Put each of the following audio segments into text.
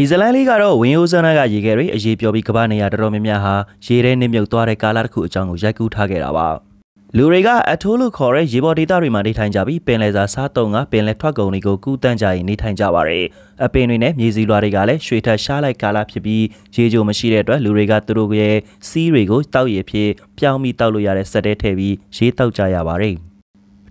ဒီဇလန်လေးကတော့ဝင်းယိုးစန်းကရေခဲတွေအရေးပြောပြီးကမ္ဘာနေရာတော်တော်များများဟာရေထဲနစ်မြုပ်သွားတဲ့ကာလတစ်ခုအကြောင်းကိုရိုက်ကူးထားခဲ့တာပါလူတွေကအထိုးလို့ခေါ်တဲ့ရေပေါ်ဒေသတွေမှာနေထိုင်ကြပြီးပင်လယ်စာစားတုံးကပင်လယ်ထွက်ကုန်တွေကိုကူးတန်းကြရင်နေထိုင်ကြပါရယ်အပင်တွေနဲ့မြေစည်းလွှာတွေကလည်းရွှေထက်ရှားလိုက်ကာလဖြစ်ပြီးရေကြိုမရှိတဲ့အတွက်လူတွေကသူတို့ရဲ့စီးတွေကိုတောက်ရည်ဖြစ်ပြောင်းပြီးတောက်လို့ရတဲ့စက်တဲထည့်ပြီးရေတောက်ကြရပါရယ်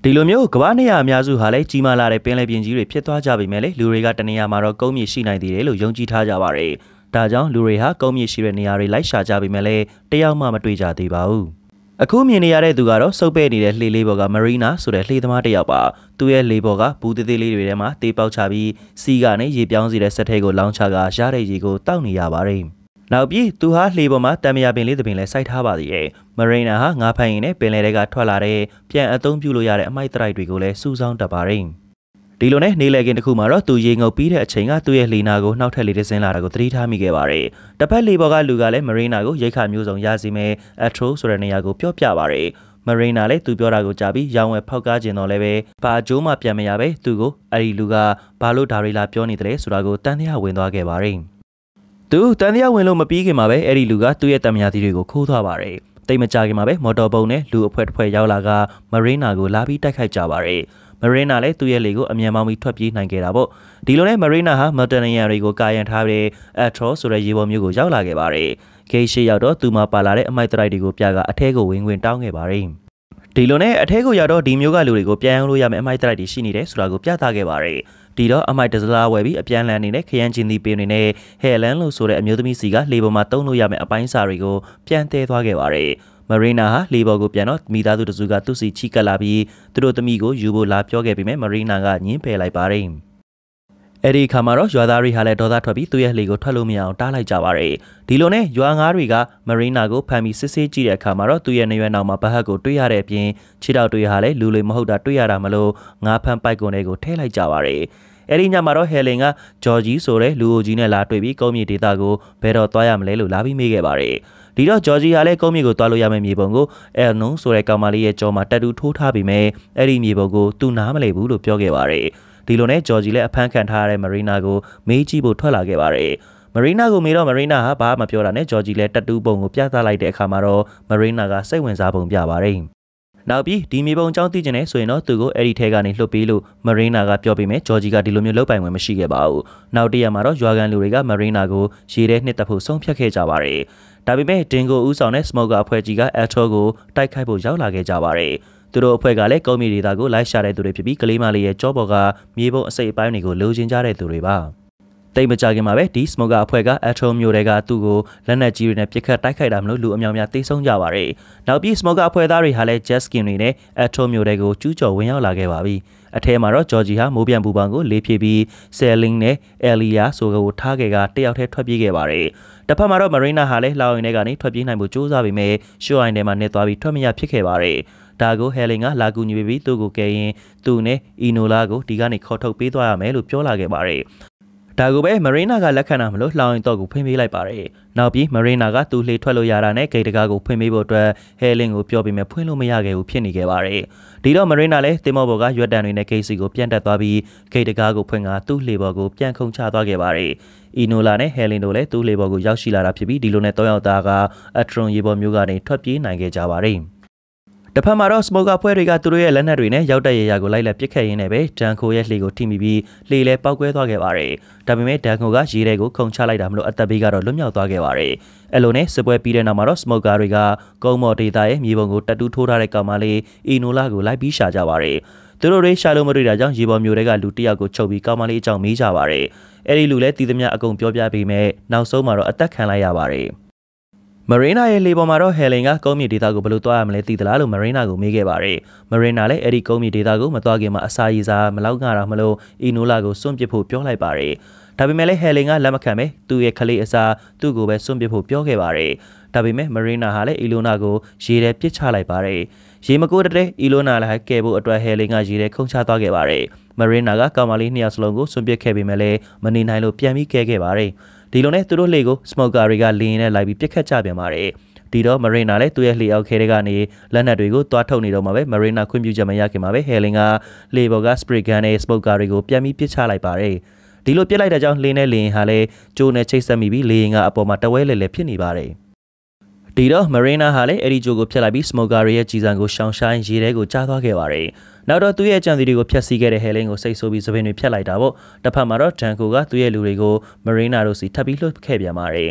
ဒီလိုမျိုးကမ္ဘာနေရာအများစုဟာလည်းကြီးမားလာတဲ့ပင်လယ်ပြင်ကြီးတွေဖြစ်သွားကြပြီမဲ့လေလူတွေကတနေရာမှာတော့ကုန်းမြေရှိနိုင်သေးတယ်လို့ယုံကြည်ထားကြပါတယ်။ဒါကြောင့်လူတွေဟာကုန်းမြေရှိတဲ့နေရာတွေလိုက်ရှာကြပြီမဲ့လည်းတယောက်မှမတွေ့ကြသေးပါဘူး။အခုမြင်နေရတဲ့သူကတော့စုပ်ပဲ့နေတဲ့လှေလေးပေါ်က Marina ဆိုတဲ့လှေသမားတစ်ယောက်ပါ။သူ့ရဲ့လှေပေါ်ကဘူးသေးသေးလေးတွေထဲမှာတေးပေါက်ချပြီးစီးကနေရေပြောင်းစီတဲ့စက်ထဲကိုလောင်းချကရတဲ့ရေကိုတောက်နေရပါတယ်။နောက်ပြီးသူဟာလှေပေါ်မှာတံမြာပင်လေးတစ်ပင်လည်းစိုက်ထားပါသေးတယ်။မရိနာဟာငါးဖန်ရင်နဲ့ပင်လယ်တွေကထွက်လာတဲ့ပြန်အသုံးပြုလို့ရတဲ့အမိုက်တရိုက်တွေကိုလည်းစုဆောင်းတတ်ပါတယ်။ဒီလိုနဲ့နေလေကင်တစ်ခုမှာတော့သူရေငုပ်ပြီးတဲ့အချိန်ကသူ့ရဲ့လှေနာကိုနှောက်ထက်လေးတစ်စင်းလာတာကိုသတိထားမိခဲ့ပါတယ်။တစ်ဖက်လှေပေါ်ကလူကလည်းမရိနာကိုရိတ်ခါမျိုးစုံရစီမဲ့အထရိုးဆိုတဲ့နေရာကိုပြော့ပြပါတယ်။မရိနာလည်းသူပြောတာကိုကြားပြီးရောင်ဝယ်ဖောက်ကားကျင်တော့လည်းပဲဘာအကျိုးမှပြန်မရပဲသူကိုအဲ့ဒီလူကဘာလို့ဒါရီလာပြောနေတယ်ဆိုတာကိုတန်တရားဝင်သွားခဲ့ပါတယ်။သူတန်တရားဝင်လို့မပြီးခင်မှာပဲအဲ့ဒီလူကသူ့ရဲ့တံမြာသီးတွေကိုခိုးသွားပါတယ်။တိတ်မကြခင်မှာပဲမော်တော်ဘုံနဲ့လူအဖွဲတစ်ဖွဲရောက်လာကမရင်းနာကိုလာပြီးတိုက်ခိုက်ကြပါတယ်။မရင်းနာလည်းသူ့ရဲ့လေကိုအမြန်မောင်းပြီးထွက်ပြေးနိုင်ခဲ့တာပေါ့။ဒီလိုနဲ့မရင်းနာဟာမော်တန်ရန်တွေကိုကာရန်ထားပြီးအက်ထရောဆိုတဲ့ရေပေါ်မျိုးကိုရောက်လာခဲ့ပါတယ်။ဂိတ်ရှိရောက်တော့သူမှပါလာတဲ့အမိုက်တရိုက်တွေကိုပြကအထဲကိုဝင်ဝင်တောင်းခဲ့ပါတယ်။ဒီလိုနဲ့အထဲကိုရောက်တော့ဒီမျိုးကလူတွေကိုပြန်အောင်လို့ရမယ်အမိုက်တရိုက်တွေရှိနေတယ်ဆိုတာကိုပြသခဲ့ပါတယ်ဒီတော့အမိုက်တစလားဝယ်ပြီးအပြန်လန်အနေနဲ့ခရမ်းချင်းသီးပင်တွေနဲ့ဟဲလန်လို့ဆိုတဲ့အမျိုးသမီးစီကလေပေါ်မှာတုံးလို့ရမယ့်အပိုင်းစာတွေကိုပြန်တဲသွားခဲ့ပါတယ်မရီနာဟာလေဘော်ကိုပြန်တော့မိသားစုတစုကသူ့စီချီကပ်လာပြီးသူတို့သမီးကိုယူဖို့လာပြောခဲ့ပေမဲ့မရီနာကညင်းပယ်လိုက်ပါတယ်အဲ့ဒီအခါမှာတော့ရွာသားတွေဟာလည်းဒေါသထွက်ပြီးသူ့ရဲ့လေကိုထွက်လို့မရအောင်တားလိုက်ကြပါတယ်ဒီလိုနဲ့ရွာငါးတွေကမရီနာကိုဖမ်းပြီးစစ်ဆေးကြည့်တဲ့အခါမှာတော့သူ့ရဲ့နေရွက်နောက်မှာဘဟတ်ကိုတွေ့ရတဲ့အပြင်ခြေထောက်တွေဟာလည်းလူလေမဟုတ်တာတွေ့ရတာမလို့ငါးဖမ်းပိုက်ကုန်တွေကိုထည့်လိုက်ကြပါတယ်အဲ့ဒီညမှာတော့ဟယ်လင်ကဂျော်ဂျီဆိုတဲ့လူအိုကြီးနဲ့လာတွေ့ပြီးကုန်းမြေဒေတာကိုဘယ်တော့သွားရမလဲလို့လာပြီးမေးခဲ့ပါတယ်။ဒီတော့ဂျော်ဂျီဟာလည်းကုန်းမြေကိုသွားလို့ရမယ့်မြေပုံကိုအဲနုံဆိုတဲ့ကောင်မလေးရဲ့ကြောမှာတက်တူးထိုးထားပြီးမယ်။အဲ့ဒီမြေပုံကိုသူနားမလည်ဘူးလို့ပြောခဲ့ပါတယ်။ဒီလိုနဲ့ဂျော်ဂျီလည်းအဖမ်းခံထားရတဲ့မရီနာကိုမေးကြည့်ဖို့ထွက်လာခဲ့ပါတယ်မရီနာကိုမေးတော့မရီနာဟာဘာမှမပြောတာနဲ့ဂျော်ဂျီလည်းတတူးပုံကိုပြသလိုက်တဲ့အခါမှာတော့မရီနာကစိတ်ဝင်စားပုံပြပါတယ်နောက်ပြီးဒီမြေပုံအကြောင်းသိကျင်နေဆိုရင်တော့သူကိုအဲ့ဒီထဲကနေလှုပ်ပေးလို့မရီနာကပြောပေးမယ်ဂျော်ဂျီကဒီလိုမျိုးလုပ်ပိုင်ဝင်မရှိခဲ့ပါဘူး။နောက်တရမှာတော့ရွာကန်လူတွေကမရီနာကိုရေထဲနှစ်တပ်ဖို့ဆုံးဖြတ်ခဲ့ကြပါတယ်။ဒါပေမဲ့ဒင်ကိုဦးဆောင်တဲ့ smoker အဖွဲ့ကြီးက Astro ကိုတိုက်ခိုက်ဖို့ရောက်လာခဲ့ကြပါတယ်။သူတို့အဖွဲ့ကလည်းကုန်းမြေဒေသကိုလိုက်ရှာတဲ့သူတွေဖြစ်ပြီးကလေးမလေးရဲ့ကြောပေါ်ကမြေပုံအစိပ်အပိုင်းတွေကိုလိုချင်ကြတဲ့သူတွေပါတိတ်မကြခင်မှာပဲဒီ smoker အဖွဲ့က atom မျိုးတွေကသူ့ကိုလက်နက်ကြီးတွေနဲ့ပစ်ခတ်တိုက်ခိုက်တာမလို့လူအများများသိဆုံးကြပါရယ်။နောက်ပြီး smoker အဖွဲ့သားတွေဟာလည်း jet skin တွေနဲ့ atom မျိုးတွေကိုကျူးကျော်ဝင်ရောက်လာခဲ့ပါပြီ။အထဲမှာတော့ Georgie ဟာမိုးပြန်ပူပန်ကိုလေးဖြည့်ပြီး Selling နဲ့ Elia ဆိုကိုထားခဲ့ကတယောက်တည်းထွက်ပြေးခဲ့ပါရယ်။တစ်ဖက်မှာတော့ Marina ဟာလည်းလောင်ရင်ထဲကနေထွက်ပြေးနိုင်ဖို့ကြိုးစားပေမဲ့ show line ထဲမှာနေသွားပြီးထွက်မရဖြစ်ခဲ့ပါရယ်။ဒါကိုဟယ်လင်ကလာကူညီပြီးသူ့ကိုကယ်ရင်သူ့နဲ့အီနိုလာကိုဒီကနေခေါ်ထုတ်ပေးသွားရမယ်လို့ပြောလာခဲ့ပါတယ်ဒါကိုပဲမရီနာကလက်ခံတာမလို့လှောင်ရင်တော့ကိုဖွင့်ပေးလိုက်ပါတယ်။နောက်ပြီးမရီနာကသူ့လှေထွက်လို့ရတာနဲ့ဂိတ်တကားကိုဖွင့်ပေးဖို့အတွက်ဟဲလင်းကိုပြောပေးမယ်ဖွင့်လို့မရခဲ့ဘူးဖြစ်နေခဲ့ပါတယ်။ဒီတော့မရီနာလည်းတင်မော့ဘော်ကရွက်တန်တွေနဲ့ဂိတ်စီကိုပြန်တက်သွားပြီးဂိတ်တကားကိုဖွင့်ကသူ့လှေပေါ်ကိုပြန်ခုန်ချသွားခဲ့ပါတယ်။အီနိုလာနဲ့ဟဲလင်းတို့လည်းသူ့လှေပေါ်ကိုရောက်ရှိလာတာဖြစ်ပြီးဒီလိုနဲ့တောင်ရောက်သားကအထရွန်ရေပေါ်မျိုးကနေထွက်ပြေးနိုင်ခဲ့ကြပါတယ်။တစ်ဖက်မှာတော့ smoker ဖွဲ့တွေကသူတို့ရဲ့လက်နက်တွေနဲ့ရောက်တဲ့ရေရာကိုလိုက်လက်ပစ်ခတ်ရင်းနဲ့ပဲဒန်ခိုရဲ့လှေကိုထိမိပြီးလှေလည်းပောက်ကွဲသွားခဲ့ပါတယ်။ဒါပေမဲ့ဒန်ခိုကရေထဲကိုခုန်ချလိုက်တာမလို့အသက်ဘေးကတော့လွတ်မြောက်သွားခဲ့ပါတယ်။အဲလိုနဲ့စစ်ပွဲပြီးတဲ့နောက်မှာတော့ smoker တွေကကုန်းမော်ဒေတာရဲ့မြေပုံကိုတက်တူးထိုးထားတဲ့ကောင်မလေးအီနိုလာကိုလိုက်ပြီးရှာကြပါတယ်။သူတို့တွေရှာလို့မတွေ့တာကြောင့်ရေပေါ်မျိုးတွေကလူတယောက်ကိုချုပ်ပြီးကောင်းမလေးအကြောင်းမေးကြပါတယ်။အဲဒီလူလည်းတည်သမျှအကုန်ပြောပြပေးမယ်။နောက်ဆုံးမှာတော့အသက်ခံလိုက်ရပါတယ်။ Marina ရဲ့လေပေါ်မှာတော့ Helen ကကုန်းမြေဒေသကိုဘယ်လိုသွားရမလဲသိသလားလို့ Marina ကိုမေးခဲ့ပါတယ်။ Marina လည်းအဲ့ဒီကုန်းမြေဒေသကိုမသွားခင်မှာအစာရည်စာမလောက်ငါတာမလို့ Enola ကိုစွန့်ပစ်ဖို့ပြောလိုက်ပါတယ်။ဒါပေမဲ့လည်း Helen ကလက်မခံပဲသူ့ရဲ့ခလေးအစာသူ့ကိုပဲစွန့်ပစ်ဖို့ပြောခဲ့ပါတယ်။ဒါပေမဲ့ Marina ဟာလည်း Elona ကိုရေထဲပစ်ချလိုက်ပါတယ်။ရေမကိုတတဲ့ Elona လည်းကဲဖို့အတွက် Helen ကရေထဲခုန်ချသွားခဲ့ပါတယ်။ Marina ကကောင်မလေးနှစ်ယောက်စလုံးကိုစွန့်ပစ်ခဲ့ပေမဲ့လည်းမနေနိုင်လို့ပြန်ပြီးကဲခဲ့ပါတယ်။ဒီလိုနဲ့သူတို့လေကို smoker တွေကလင်းနဲ့လိုက်ပြီးပြစ်ခတ်ကြပြန်ပါတယ်ဒီတော့ Marina လည်းသူ့ရဲ့လှေအောက်ခဲတဲ့ကနေလက်နက်တွေကိုသွားထုတ်နေတော့မှာပဲ Marina ခွင့်ပြုချက်မရခင်မှာပဲ Helen ကလေပေါ်က spray gun နဲ့ smoker တွေကိုပြန်ပြီးပစ်ချလိုက်ပါတယ်ဒီလိုပြစ်လိုက်တဲ့ကြောင့်လင်းနဲ့လင်းဟာလည်းကျိုးနဲ့ချိတ်ဆက်မိပြီးလေရင်ကအပေါ်မှာတဝဲလေလေဖြစ်နေပါတယ်ဒီတော့ Marina ဟာလည်းအဲဒီဂျိုကိုဖျက်လိုက်ပြီး Smoker ရဲ့ကြီးစံကိုရှောင်ရှိုင်းရေထဲကိုကြားသွားခဲ့ပါတယ်နောက်တော့သူ့ရဲ့ကြံစည်တွေကိုဖျက်ဆီးခဲ့တဲ့ဟယ်လင်းကိုစိတ်ဆိုးပြီးသပင်တွေဖျက်လိုက်တာပေါ့တစ်ဖက်မှာတော့ဒန်ကိုကသူ့ရဲ့လူတွေကိုမရီနာတို့စီထပ်ပြီးလှုပ်ခဲ့ပြန်ပါတယ်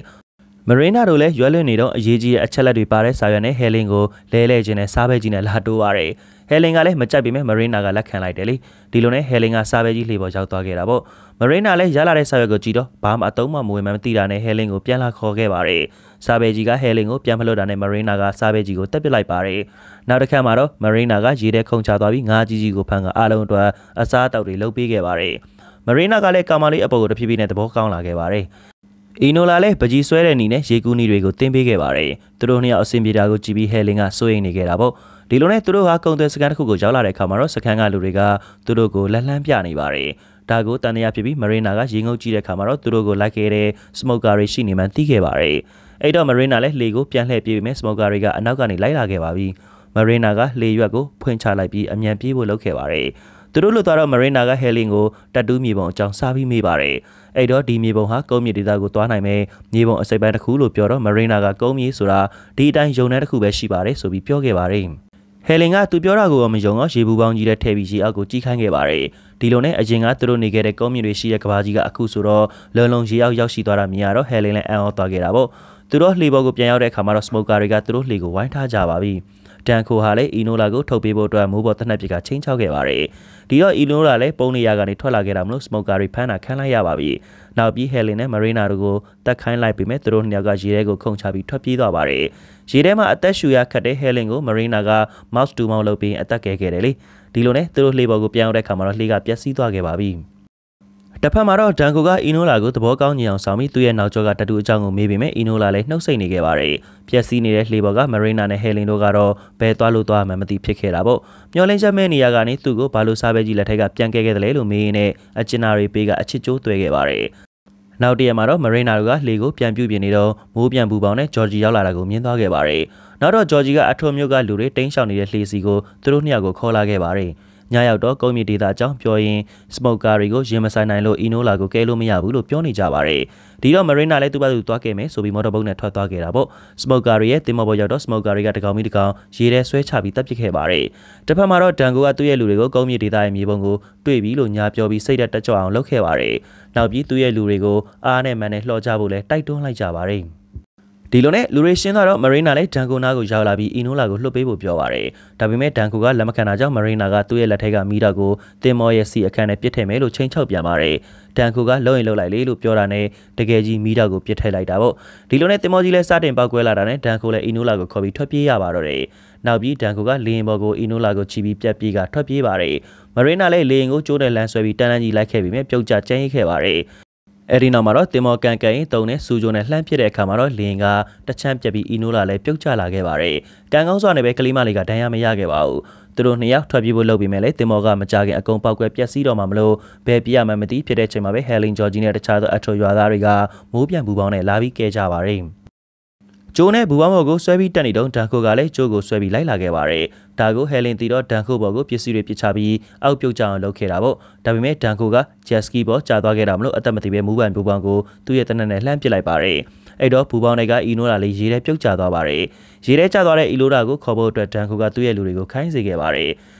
မရီနာတို့လည်းရွက်လွင့်နေတော့အရေးကြီးတဲ့အချက်လက်တွေပါတဲ့စာရွက်နဲ့ဟဲလင်းကိုလဲလဲခြင်းနဲ့စားပဲခြင်းနဲ့လာတိုးပါတယ်။ဟယ်လင်ကလည်းမကြိုက်ပေမဲ့မရီနာကလက်ခံလိုက်တယ်လေဒီလိုနဲ့ဟယ်လင်ကစာပဲကြီးလှေပေါ်ရောက်သွားခဲ့တာပေါ့မရီနာလည်းရလာတဲ့စာရွက်ကိုကြည့်တော့ဘာမှအတုံးမှမဝင်မှမသိတာနဲ့ဟယ်လင်ကိုပြန်လာခေါ်ခဲ့ပါတယ်စာပဲကြီးကဟယ်လင်ကိုပြန်ဖလွတ်တာနဲ့မရီနာကစာပဲကြီးကိုတက်ပစ်လိုက်ပါတယ်နောက်တစ်ခါမှာတော့မရီနာကရေထဲခုန်ချသွားပြီးငါးကြီးကြီးကိုဖမ်းကအလုံးအတွက်အစားအသောက်တွေလုပ်ပေးခဲ့ပါတယ်မရီနာကလည်းကာမာလေးအပေါ်ကိုတဖြည်းဖြည်းနဲ့သဘောကောင်းလာခဲ့ပါတယ်။အီနိုလာလည်းပကြီးဆွဲတဲ့နီနဲ့ရေကူးနီတွေကိုတင်ပေးခဲ့ပါတယ်။သူတို့နှစ်ယောက်အဆင်ပြေတာကိုကြည့်ပြီးဟဲလင်ကစိုးရိမ်နေခဲ့တာပေါ့။ဒီလိုနဲ့သူတို့ဟာကုံသွဲစကန်တစ်ခုကိုရောက်လာတဲ့အခါမှာတော့စကန်ကလူတွေကသူတို့ကိုလက်လှမ်းပြနေပါတယ်။ဒါကိုတန်တရာဖြစ်ပြီးမရီနာကရေငုပ်ကြည့်တဲ့အခါမှာတော့သူတို့ကိုလိုက်ခဲ့တဲ့စမိုကာတွေရှိနေမှန်းသိခဲ့ပါတယ်။အဲ့တော့မရီနာလည်းလေကိုပြန်လှည့်ပြေးပြီးစမိုကာတွေကအနောက်ကနေလိုက်လာခဲ့ပါပြီ။မရီနာကလေရွက်ကိုဖွင့်ချလိုက်ပြီးအမြန်ပြေးဖို့လုပ်ခဲ့ပါတယ်။သူတို့လွတ်သွားတော့ Marina က Helen ကိုတတ်တူးမြေပုံအကြောင်းစားပြီးမိပါတယ်။အဲ့တော့ဒီမြေပုံဟာကုန်းမြေဒေသကိုသွားနိုင်မယ်။မြေပုံအစိပ်ပိုင်းတစ်ခုလို့ပြောတော့ Marina ကကုန်းမြေဆိုတာဒီအတိုင်းယုံတဲ့တစ်ခုပဲရှိပါတယ်ဆိုပြီးပြောခဲ့ပါတယ်။ဟယ်လင်ကသူပြောတာကိုမယုံတော့ရေဘူးပေါင်းကြီးနဲ့ထည့်ပြီးရေအောက်ကိုကြီးခိုင်းခဲ့ပါတယ်။ဒီလိုနဲ့အရင်ကသူတို့နေခဲ့တဲ့ကုန်းမြင့်တွေရှိတဲ့ကဘာကြီးကအခုဆိုတော့လုံလုံရေအောက်ရောက်ရှိသွားတာမြင်ရတော့ဟယ်လင်လည်းအံ့ဩသွားခဲ့တာပေါ့။သူတို့လှေပေါ်ကိုပြန်ရောက်တဲ့အခါမှာတော့စမိုကာတွေကသူတို့လှေကိုဝိုင်းထားကြပါပြီ။တန်ခိုဟာလည်းအီနိုလာကိုထုတ်ပေးဖို့အတွက်မိုးပေါ်တနက်ပစ်ကချိန်ချောက်ခဲ့ပါတယ်။ဒီတော့အီနိုလာလည်းပုံနေရကနေထွက်လာခဲ့တာမလို့စမိုကာတွေဖမ်းတာခံလိုက်ရပါပြီ။နောက်ပြီးဟယ်လင်နဲ့မရီနာတို့ကိုတတ်ခိုင်းလိုက်ပြီးမဲ့သူတို့နှစ်ယောက်ကရေထဲကိုခုန်ချပြီးထွက်ပြေးသွားပါတယ်။ရေထဲမှာအသက်ရှူရခတ်တဲ့ဟယ်လင်ကိုမရီနာက mouse to mouse လုပ်ပြီးအသက်ကယ်ခဲ့တယ်လေ။ဒီလိုနဲ့သူတို့လှေပေါ်ကိုပြန်ရောက်တဲ့အခါမှာတော့လှေကပျက်စီးသွားခဲ့ပါပြီ။တစ်ဖက်မှာတော့ဒန်ကိုကအီနိုလာကိုသဘောကောင်းညီအောင်ဆောင်ပြီးသူ့ရဲ့နောက်ကျောကတတူအကြောင်းကိုမေးပေမဲ့အီနိုလာလည်းနှုတ်ဆက်နေခဲ့ပါတယ်။ပြက်စီးနေတဲ့လေဘော်ကမရီနာနဲ့ဟယ်လင်တို့ကတော့ဘယ်သွားလို့သွားမှမသိဖြစ်ခဲ့တာပေါ့။မျောလင်းချက်မဲ့နေရာကနေသူ့ကိုဘာလို့စားပဲကြီးလက်ထက်ကပြန်ခဲ့ခဲ့တယ်လို့မေးရင်းနဲ့အချင်နာရီပေးကအချစ်ကျိုးတွေ့ခဲ့ပါတယ်။နောက်တရက်မှာတော့မရီနာတို့ကလေကိုပြန်ပြုတ်ပြင်နေတော့မိုးပြန်ပူပေါင်းနဲ့ဂျော်ဂျီရောက်လာတာကိုမြင်သွားခဲ့ပါတယ်။နောက်တော့ဂျော်ဂျီကအထွတ်မြုပ်ကလူတွေတင်းရှောင်နေတဲ့လှေစီကိုသူတို့နှစ်ယောက်ကိုခေါ်လာခဲ့ပါတယ်။ညရောက်တော့ကုန်မြေဒေတာအကြောင်းပြောရင် smoker တွေကိုရင်မဆိုင်နိုင်လို့ Enola ကိုကဲလို့မရဘူးလို့ပြောနေကြပါတယ်။ဒီတော့ Marina လည်းသူ့ဘက်သူသွားခဲ့မယ်ဆိုပြီးမော်တော်ဘုတ်နဲ့ထွက်သွားခဲ့တာပေါ့။ smoker တွေရဲ့တင်မော်ပေါ်ရောက်တော့ smoker တွေကတကောင်ပြီးတကောင်ရေထဲဆွဲချပြီးတပ်ပစ်ခဲ့ပါတယ်။တစ်ဖက်မှာတော့ဒန်ကိုကသူ့ရဲ့လူတွေကိုကုန်မြေဒေတာရဲ့မြေပုံကိုတွေ့ပြီးလို့ညာပြောပြီးစိတ်သက်တက်ကြွအောင်လုပ်ခဲ့ပါတယ်။နောက်ပြီးသူ့ရဲ့လူတွေကိုအားနဲ့မန်နဲ့လှော်ကြဖို့လဲတိုက်တွန်းလိုက်ကြပါတယ်။ဒီလိုနဲ့လူရီရှင်းကတော့မရီနာလည်းဒန်ကိုနာကိုရောက်လာပြီးအီနိုလာကိုလွှတ်ပေးဖို့ပြောပါတယ်။ဒါပေမဲ့ဒန်ကိုကလက်မခံတာကြောင့်မရီနာကသူ့ရဲ့လက်ထက်ကမိတာကိုတင်မောရဲ့စီအခန်းနဲ့ပြစ်ထည့်မယ်လို့ချိန်ချောက်ပြန်ပါတယ်။ဒန်ကိုကလုံရင်လုံလိုက်လေလို့ပြောတာနဲ့တကယ်ကြီးမိတာကိုပြစ်ထည့်လိုက်တာပေါ့။ဒီလိုနဲ့တင်မောကြီးလည်းစတင်ပောက်ကွဲလာတာနဲ့ဒန်ကိုလည်းအီနိုလာကိုခေါ်ပြီးထွက်ပြေးရပါတော့တယ်။နောက်ပြီးဒန်ကိုကလေရင်ပေါ်ကိုအီနိုလာကိုချီပြီးပြက်ပြေးကထွက်ပြေးပါတယ်။မရီနာလည်းလေရင်ကိုကျိုးနဲ့လမ်းဆွဲပြီးတန်းတန်းကြီးလိုက်ခဲ့ပြီးမြဲပြုတ်ကျကျင်းခဲ့ပါတယ်။အဲဒီနောက်မှာတော့တင်မောကန်ကန်ရင်တုံနဲ့စူဂျိုနဲ့လှမ်းပြစ်တဲ့အခါမှာတော့လင်ကတချမ်းပြက်ပြီးအီနိုလာလည်းပြုတ်ကျလာခဲ့ပါတယ်။ကန်ကောင်းစွာနဲ့ပဲကလေးမလေးကဒဏ်ရာမရခဲ့ပါဘူး။သူတို့နှစ်ယောက်ထွက်ပြေးဖို့လုပ်ပြီးမယ်လေတင်မော်ကမကြခင်အကုန်ပောက်ကွဲပျက်စီးတော့မှမလို့ဘယ်ပြရမှန်းမသိဖြစ်တဲ့အချိန်မှာပဲဟယ်လင်ဂျော်ဂျီနဲ့တခြားသောအထွေရွာသားတွေကမိုးပြန်ပူပေါင်းနဲ့လာပြီးကဲကြပါရယ်။ဂျိုးနဲ့ဘူဘောင်းဘော်ကိုဆွဲပြီးတက်နေတုန်းဒန်ခိုကလည်းဂျိုးကိုဆွဲပြီးလိုက်လာခဲ့ပါတယ်။ဒါကိုဟယ်လင်တီတော့ဒန်ခိုဘော်ကိုပစ္စည်းတွေပစ်ချပြီးအောက်ပြုတ်ကြအောင်လုပ်ခဲ့တာပေါ့။ဒါပေမဲ့ဒန်ခိုကဂျက်စကီဘော်ကြာသွားခဲ့တာမလို့အသက်မတည်ပဲမူပန်ဘူဘောင်းကိုသူ့ရဲ့တနက်နဲ့လှမ်းပစ်လိုက်ပါတယ်။အဲ့တော့ဘူဘောင်းတွေကဤနိုလာလေးရေထဲပြုတ်ကျသွားပါတယ်။ရေထဲကျသွားတဲ့အီလိုဒါကိုခေါ်ဖို့အတွက်ဒန်ခိုကသူ့ရဲ့လူတွေကိုခိုင်းစေခဲ့ပါတယ်။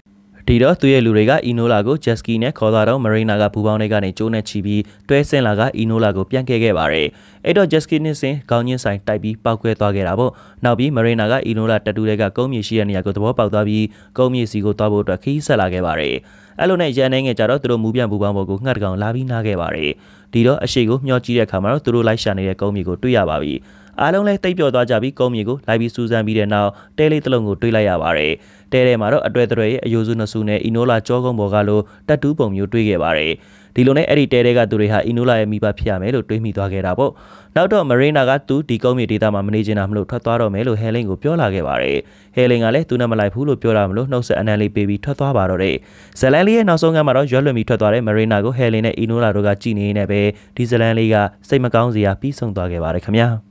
ဒီတော့သူ့ရဲ့လူတွေကအီနိုလာကို jet ski နဲ့ခေါ်လာတော့ marina ကပူပေါင်းတွေကနေကျိုးနဲ့ချီပြီးတွဲဆင်းလာကအီနိုလာကိုပြန်ခဲ့ခဲ့ပါတယ်အဲ့တော့ jet ski နှစ်စင်းခေါင်းချင်းဆိုင်တိုက်ပြီးပောက်ခွဲသွားခဲ့တာပေါ့နောက်ပြီး marina ကအီနိုလာတတူတွေကကုန်းမြေရှိတဲ့နေရာကိုသဘောပေါက်သွားပြီးကုန်းမြေစီကိုသွားဖို့အတွက်ခီးဆက်လာခဲ့ပါတယ်အဲ့လိုနဲ့ရန်နေငယ်ကြတော့သူတို့မူပြန်ပူပေါင်းဖို့ကိုငှက်တကောင်လာပြီးနားခဲ့ပါတယ်ဒီတော့အရှိကိုမျှောကြည့်တဲ့အခါမှာတော့သူတို့လိုက်ရှာနေတဲ့ကုန်းမြေကိုတွေ့ရပါပြီအားလုံးလည်းတိတ်ပြော့သွားကြပြီးကုန်းမြေကိုလိုက်ပြီးစူးစမ်းပြီးတဲ့နောက်တဲလေးတစ်လုံးကိုတွေးလိုက်ရပါတယ်။တဲထဲမှာတော့အတွေ့အတွေ့ရဲ့အယိုးစုနှစ်စုနဲ့အီနိုလာကြောကုန်းပေါ်ကလိုတတ်တူးပုံမျိုးတွေးခဲ့ပါတယ်။ဒီလိုနဲ့အဲ့ဒီတဲတဲကသူတွေဟာအီနိုလာရဲ့မိဘဖြစ်ရမယ်လို့တွေးမိသွားခဲ့တာပေါ့။နောက်တော့မရီနာကသူဒီကုန်းမြေဒေသမှာမနေချင်တာမလို့ထွက်သွားတော့မယ်လို့ဟဲလင်းကိုပြောလာခဲ့ပါတယ်။ဟဲလင်းကလည်းသူနဲ့မလိုက်ဘူးလို့ပြောတာမလို့နှုတ်ဆက်အနံလေးပေးပြီးထွက်သွားပါတော့တယ်။ဇလန်လေးရဲ့နောက်ဆုံးကမှတော့ရွက်လွန်ပြီးထွက်သွားတဲ့မရီနာကိုဟဲလင်းနဲ့အီနိုလာတို့ကကြည်နေနေပဲဒီဇလန်လေးကစိတ်မကောင်းစရာပြီးဆုံးသွားခဲ့ပါတယ်ခင်ဗျာ။